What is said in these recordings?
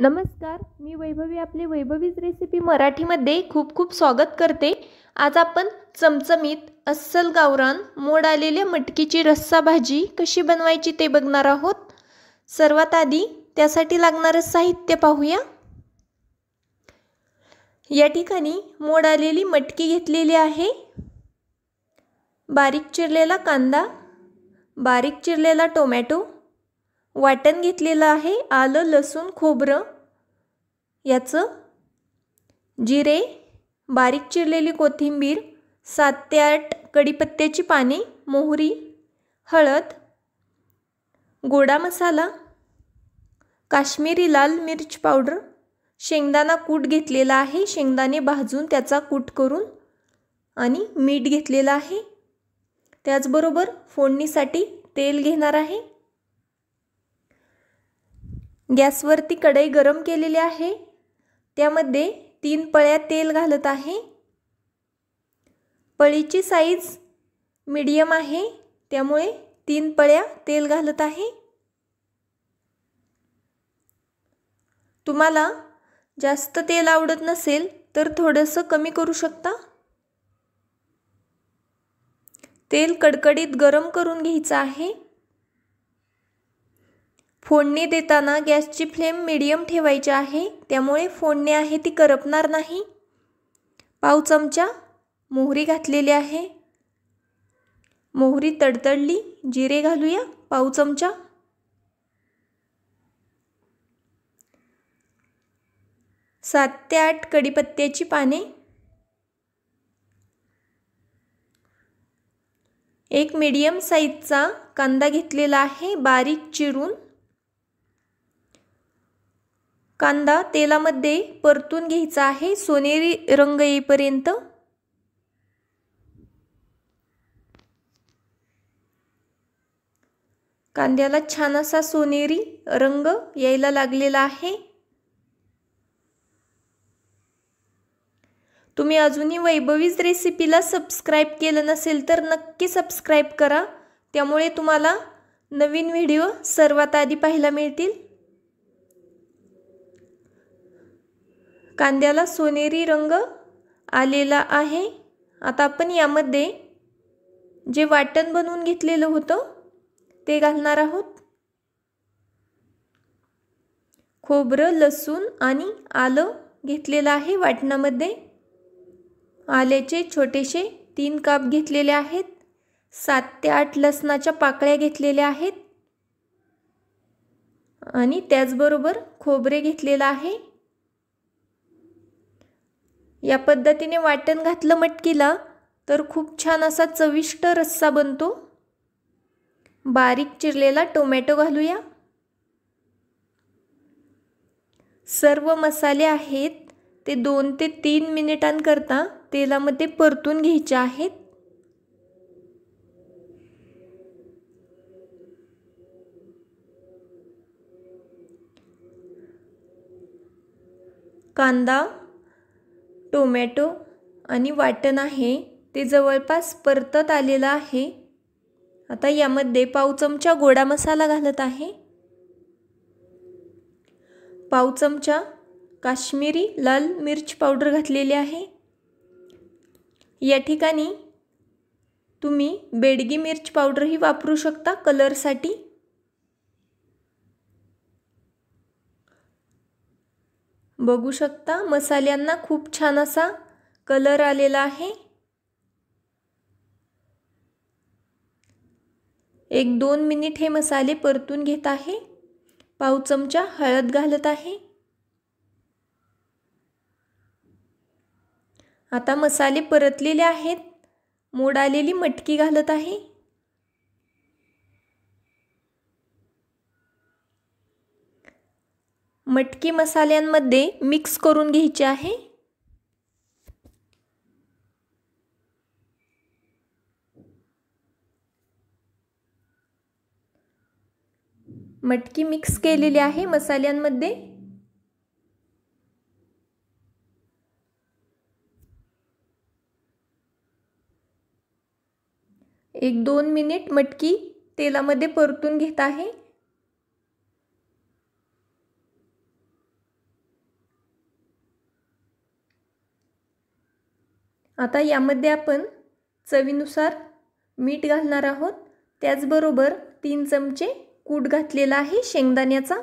नमस्कार मी वैभवी आपले वैभवीच रेसिपी मराठीमध्ये खूप खूप स्वागत करते आज आपण चमचमीत अस्सल गावरान मोड आलेल्या मटकीची रस्सा भाजी कशी बनवायची ते बघणार आहोत सर्वात आधी त्यासाठी लागणारं साहित्य पाहूया या ठिकाणी मोड आलेली मटकी घेतलेली आहे बारीक चिरलेला कांदा बारीक चिरलेला टोमॅटो वाटण घेतलेलं आहे आलं लसूण खोबरं याचं जिरे बारीक चिरलेली कोथिंबीर सात ते आठ कढीपत्त्याची पाने मोहरी हळद गोडा मसाला काश्मीरी लाल मिर्च पावडर शेंगदाणा कूट घेतलेला आहे शेंगदाणे भाजून त्याचा कूट करून आणि मीठ घेतलेलं आहे त्याचबरोबर फोडणीसाठी तेल घेणार आहे गॅसवरती कढई गरम केलेली आहे त्यामध्ये तीन पळ्या तेल घालत आहे पळीची साईज मीडियम आहे त्यामुळे तीन पळ्या तेल घालत आहे तुम्हाला जास्त तेल आवडत नसेल तर थोडंसं कमी करू शकता तेल कडकडीत गरम करून घ्यायचं आहे फोडणी देताना गॅसची फ्लेम मिडियम ठेवायची आहे त्यामुळे फोडणी आहे ती करपणार नाही पाव चमचा मोहरी घातलेली आहे मोहरी तडतडली जिरे घालूया पाव चमचा सात ते आठ कडीपत्त्याची पाने एक मीडियम साईजचा कांदा घेतलेला आहे बारीक चिरून कांदा तेलामध्ये परतून घ्यायचा आहे सोनेरी रंग येईपर्यंत कांद्याला छान असा सोनेरी रंग यायला लागलेला आहे तुम्ही अजूनही वैभवीच रेसिपीला सबस्क्राईब केलं नसेल तर नक्की सबस्क्राईब करा त्यामुळे तुम्हाला नवीन व्हिडिओ सर्वात आधी पाहायला मिळतील कांद्याला सोनेरी रंग आलेला आहे आता आपण यामध्ये जे वाटण बनवून घेतलेलं होतं ते घालणार आहोत खोबरं लसूण आणि आलं घेतलेलं आहे वाटणामध्ये आल्याचे छोटेसे तीन काप घेतलेले आहेत सात ते आठ लसणाच्या पाकळ्या घेतलेल्या आहेत आणि त्याचबरोबर खोबरे घेतलेलं आहे या पद्धतीने वाटण घातलं मटकीला तर खूप छान असा चविष्ट रस्सा बनतो बारीक चिरलेला टोमॅटो घालूया सर्व मसाले आहेत ते दोन ते तीन मिनिटांकरता तेलामध्ये परतून घ्यायचे आहेत कांदा टोमॅटो आणि वाटण आहे ते जवळपास परतत आलेलं आहे आता यामध्ये पाव चमचा गोडा मसाला घालत आहे पाव चमचा काश्मीरी लाल मिर्च पावडर घातलेली आहे या ठिकाणी तुम्ही बेडगी मिर्च पावडरही वापरू शकता कलरसाठी बघू शकता मसाल्यांना खूप छान असा कलर आलेला आहे एक दोन मिनिट हे मसाले परतून घेत आहे पाव चमचा हळद घालत आहे आता मसाले परतलेले आहेत मोड आलेली मटकी घालत आहे मटकी मसाल्यांमध्ये मिक्स करून घ्यायची आहे मटकी मिक्स केलेली आहे मसाल्यांमध्ये एक दोन मिनिट मटकी तेलामध्ये परतून घेत आहे आता यामध्ये आपण चवीनुसार मीठ घालणार आहोत त्याचबरोबर तीन चमचे कूट घातलेला आहे शेंगदाण्याचा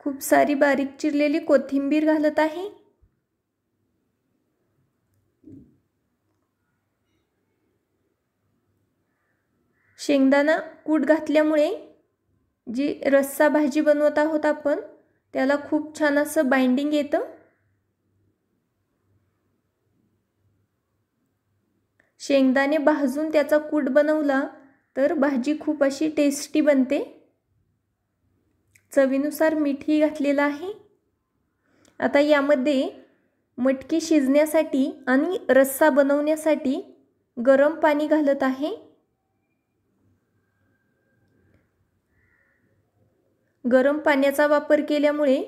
खूप सारी बारीक चिरलेली कोथिंबीर घालत आहे शेंगदाणा कूट घातल्यामुळे जी रस्सा भाजी बनवत आहोत आपण त्याला खूप छान असं बाइंडिंग येतं शेंगदाणे भाजून त्याचा कूट बनवला तर भाजी खूप अशी टेस्टी बनते चवीनुसार मीठही घातलेलं आहे आता यामध्ये मटकी शिजण्यासाठी आणि रस्सा बनवण्यासाठी गरम पाणी घालत आहे गरम पाण्याचा वापर केल्यामुळे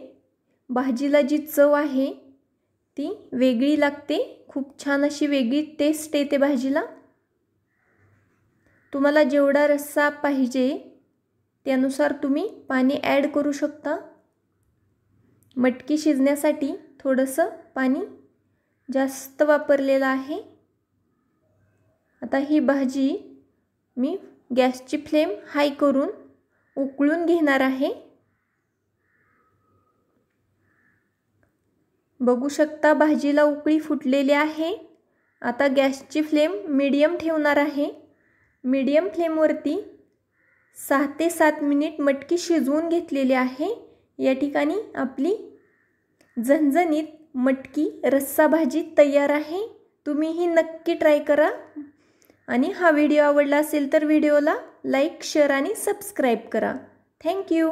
भाजीला जी चव आहे ती वेगळी लागते खूप छान अशी वेगळी टेस्ट येते भाजीला तुम्हाला जेवढा रस्सा पाहिजे त्यानुसार तुम्ही पाणी ॲड करू शकता मटकी शिजण्यासाठी थोडंसं पाणी जास्त वापरलेलं आहे आता ही भाजी मी गॅसची फ्लेम हाय करून उकळून घेणार आहे बघू शकता भाजीला उकळी फुटलेली आहे आता गॅसची फ्लेम मीडियम ठेवणार आहे मीडियम फ्लेमवरती सहा ते सात मिनिट मटकी शिजवून घेतलेली आहे या ठिकाणी आपली झणझणीत मटकी रस्सा भाजी तयार आहे तुम्ही ही नक्की ट्राय करा आणि हा व्हिडिओ आवडला असेल तर व्हिडिओला लाईक शेअर आणि सबस्क्राईब करा थँक्यू